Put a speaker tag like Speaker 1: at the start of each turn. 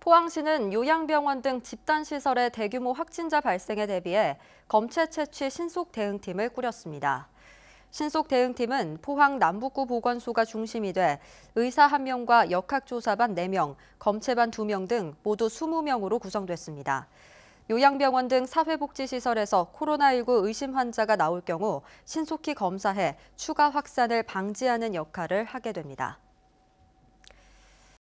Speaker 1: 포항시는 요양병원 등 집단시설의 대규모 확진자 발생에 대비해 검체 채취 신속 대응팀을 꾸렸습니다. 신속 대응팀은 포항 남북구 보건소가 중심이 돼 의사 1명과 역학조사반 4명, 검체반 2명 등 모두 20명으로 구성됐습니다. 요양병원 등 사회복지시설에서 코로나19 의심 환자가 나올 경우 신속히 검사해 추가 확산을 방지하는 역할을 하게 됩니다.